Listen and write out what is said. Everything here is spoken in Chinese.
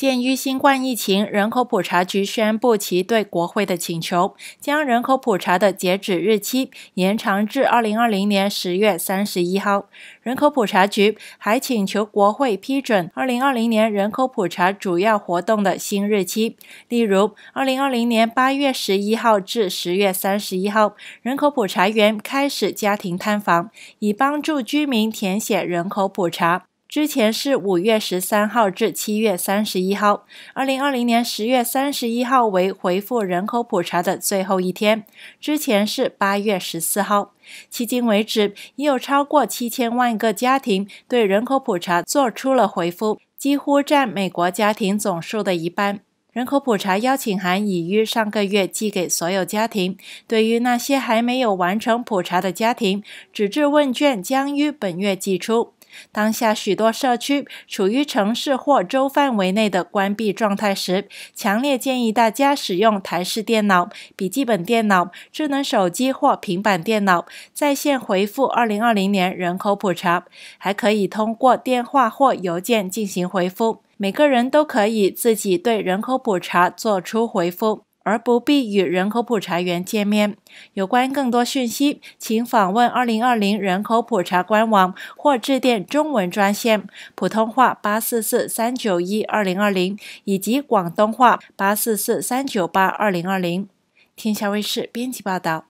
鉴于新冠疫情，人口普查局宣布其对国会的请求，将人口普查的截止日期延长至二零二零年十月三十一号。人口普查局还请求国会批准二零二零年人口普查主要活动的新日期，例如二零二零年八月十一号至十月三十一号，人口普查员开始家庭探访，以帮助居民填写人口普查。之前是五月十三号至七月三十一号，二零二零年十月三十一号为回复人口普查的最后一天。之前是八月十四号。迄今为止，已有超过七千万个家庭对人口普查做出了回复，几乎占美国家庭总数的一半。人口普查邀请函已于上个月寄给所有家庭。对于那些还没有完成普查的家庭，纸质问卷将于本月寄出。当下许多社区处于城市或州范围内的关闭状态时，强烈建议大家使用台式电脑、笔记本电脑、智能手机或平板电脑在线回复2020年人口普查。还可以通过电话或邮件进行回复。每个人都可以自己对人口普查做出回复。而不必与人口普查员见面。有关更多讯息，请访问2020人口普查官网或致电中文专线普通话8443912020以及广东话8443982020。天下卫视编辑报道。